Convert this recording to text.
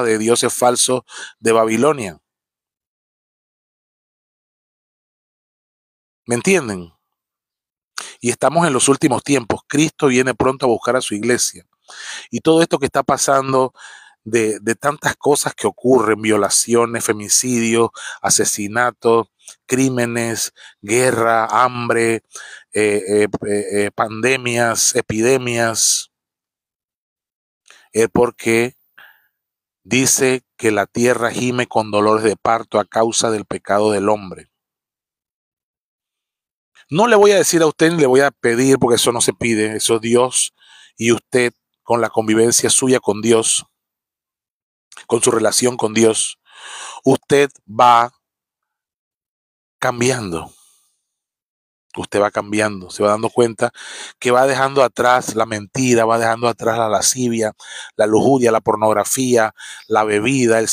de dioses falsos de Babilonia. ¿Me entienden? Y estamos en los últimos tiempos. Cristo viene pronto a buscar a su iglesia. Y todo esto que está pasando de, tantas cosas que ocurren, violaciones, femicidios, asesinatos, crímenes, guerra, hambre, eh, eh, eh, pandemias, epidemias, es porque dice que la tierra gime con dolores de parto a causa del pecado del hombre. No le voy a decir a usted ni le voy a pedir, porque eso no se pide, eso es Dios y usted con la convivencia suya con Dios, con su relación con Dios, usted va cambiando usted va cambiando, se va dando cuenta que va dejando atrás la mentira, va dejando atrás la lascivia, la lujuria, la pornografía, la bebida, el